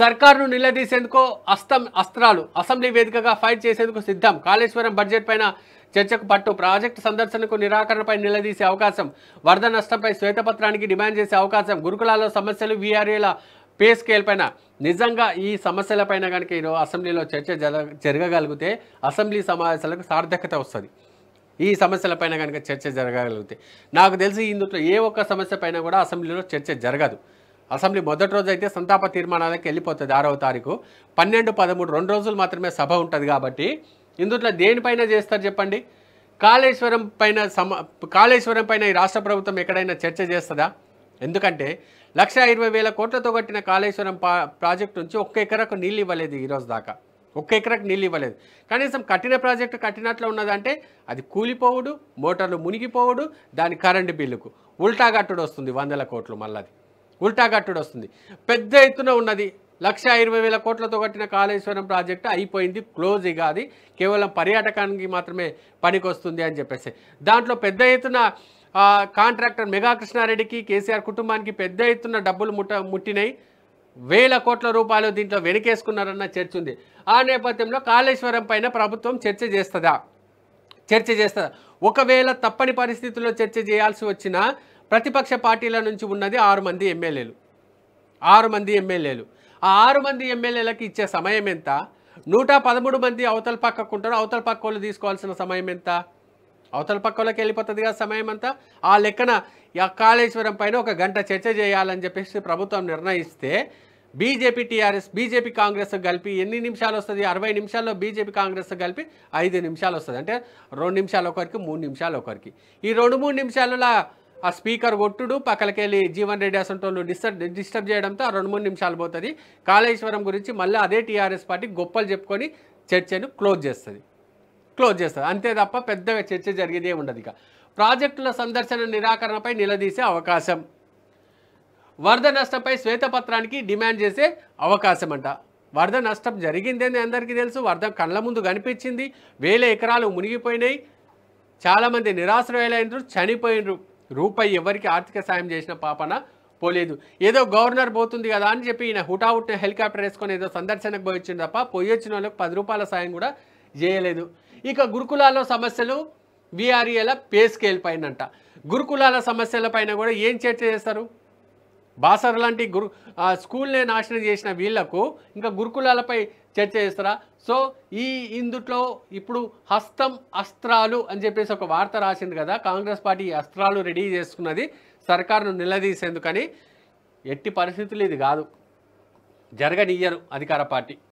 సర్కార్ను నిలదీసేందుకు అస్తం అస్త్రాలు అసెంబ్లీ వేదికగా ఫైట్ చేసేందుకు సిద్ధం కాళేశ్వరం బడ్జెట్ పైన చర్చకు పట్టు ప్రాజెక్టు సందర్శనకు నిరాకరణపై నిలదీసే అవకాశం వరద నష్టంపై శ్వేతపత్రానికి డిమాండ్ చేసే అవకాశం గురుకులాల్లో సమస్యలు వీఆర్ఏల పే స్కేల్ పైన నిజంగా ఈ సమస్యలపైన కనుక ఈరోజు అసెంబ్లీలో చర్చ జరగగలిగితే అసెంబ్లీ సమావేశాలకు సార్థకత వస్తుంది ఈ సమస్యలపైన కనుక చర్చ జరగగలిగితే నాకు తెలిసి ఇందులో ఏ ఒక్క సమస్య పైన కూడా అసెంబ్లీలో చర్చ జరగదు అసెంబ్లీ మొదటి రోజు అయితే సంతాప తీర్మానానికి వెళ్ళిపోతుంది ఆరవ తారీఖు పన్నెండు పదమూడు రెండు రోజులు మాత్రమే సభ ఉంటుంది కాబట్టి ఇందుట్లో దేనిపైన చేస్తారు చెప్పండి కాళేశ్వరం పైన సమ కాళేశ్వరం పైన ఈ రాష్ట్ర ప్రభుత్వం ఎక్కడైనా చర్చ చేస్తుందా ఎందుకంటే లక్ష ఇరవై వేల కోట్లతో కట్టిన కాళేశ్వరం ప్రాజెక్టు నుంచి ఒక్క ఎకరకు నీళ్ళు ఇవ్వలేదు ఈరోజు దాకా ఒక్క ఎకరకు నీళ్ళు ఇవ్వలేదు కనీసం కట్టిన ప్రాజెక్టు కట్టినట్లు ఉన్నదంటే అది కూలిపోవుడు మోటార్లు మునిగిపోవుడు దాని కరెంటు బిల్లుకు ఉల్టా వస్తుంది వందల కోట్లు మళ్ళీ ఉల్టాగట్టుడు వస్తుంది పెద్ద ఎత్తున ఉన్నది లక్ష ఇరవై వేల కోట్లతో కట్టిన కాళేశ్వరం ప్రాజెక్టు అయిపోయింది క్లోజ్ ఇక అది కేవలం పర్యాటకానికి మాత్రమే పనికొస్తుంది అని చెప్పేసి దాంట్లో పెద్ద ఎత్తున కాంట్రాక్టర్ మెగా కృష్ణారెడ్డికి కేసీఆర్ కుటుంబానికి పెద్ద ఎత్తున డబ్బులు ముట్ట ముట్టినాయి వేల కోట్ల రూపాయలు దీంట్లో వెనకేసుకున్నారన్న చర్చ ఉంది ఆ నేపథ్యంలో కాళేశ్వరం పైన ప్రభుత్వం చర్చ చేస్తుందా చర్చ చేస్తుందా ఒకవేళ తప్పని పరిస్థితుల్లో చర్చ చేయాల్సి వచ్చినా ప్రతిపక్ష పార్టీల నుంచి ఉన్నది ఆరు మంది ఎమ్మెల్యేలు ఆరు మంది ఎమ్మెల్యేలు ఆ ఆరు మంది ఎమ్మెల్యేలకు ఇచ్చే సమయం ఎంత నూట పదమూడు మంది అవతల పక్కకు ఉంటారు అవతల పక్క వాళ్ళు తీసుకోవాల్సిన సమయం ఎంత అవతల పక్క వాళ్ళకి వెళ్ళిపోతుంది కదా సమయం అంతా ఆ లెక్కన కాళేశ్వరం పైన ఒక గంట చర్చ చేయాలని చెప్పేసి ప్రభుత్వం నిర్ణయిస్తే బీజేపీ టీఆర్ఎస్ బీజేపీ కాంగ్రెస్ కలిపి ఎన్ని నిమిషాలు వస్తుంది అరవై నిమిషాల్లో బీజేపీ కాంగ్రెస్ కలిపి ఐదు నిమిషాలు వస్తుంది అంటే రెండు నిమిషాలు ఒకరికి మూడు నిమిషాలు ఒకరికి ఈ రెండు మూడు నిమిషాలలో ఆ స్పీకర్ ఒట్టుడు పక్కలకెళ్ళి జీవన్ రెడ్డి అసంటోళ్ళు డిస్టర్బ్ డిస్టర్బ్ చేయడంతో రెండు మూడు నిమిషాలు పోతుంది కాళేశ్వరం గురించి మళ్ళీ అదే టీఆర్ఎస్ పార్టీ గొప్పలు చెప్పుకొని చర్చను క్లోజ్ చేస్తుంది క్లోజ్ చేస్తుంది అంతే తప్ప పెద్దగా చర్చ జరిగేదే ఉండదు ఇక ప్రాజెక్టుల సందర్శన నిరాకరణపై నిలదీసే అవకాశం వరద నష్టంపై శ్వేతపత్రానికి డిమాండ్ చేసే అవకాశం అంట వరద నష్టం జరిగిందని అందరికీ తెలుసు వరద కళ్ళ ముందు కనిపించింది వేల ఎకరాలు మునిగిపోయినాయి చాలామంది నిరాశ్రయులైనరు చనిపోయినరు రూపాయి ఎవరికి ఆర్థిక సాయం చేసిన పాపన పోలేదు ఏదో గవర్నర్ పోతుంది కదా అని చెప్పి ఈయన హుటాహుట్ హెలికాప్టర్ వేసుకొని ఏదో సందర్శనకు పోయొచ్చింది తప్ప పోయొచ్చిన వాళ్ళకి పది రూపాయల సాయం కూడా చేయలేదు ఇక గురుకులాల్లో సమస్యలు విఆర్ఈల పే స్కేల్ గురుకులాల సమస్యల పైన కూడా ఏం చర్చ చేస్తారు బాసర్ లాంటి గురు స్కూల్నే నాశనం చేసిన వీళ్లకు ఇంకా గురుకులాలపై చర్చ చేస్తారా సో ఈ ఇందుట్లో ఇప్పుడు హస్తం అస్త్రాలు అని చెప్పేసి ఒక వార్త రాసింది కదా కాంగ్రెస్ పార్టీ అస్త్రాలు రెడీ చేసుకున్నది సర్కారును నిలదీసేందుకని ఎట్టి పరిస్థితులు ఇది కాదు జరగనియ్యరు అధికార పార్టీ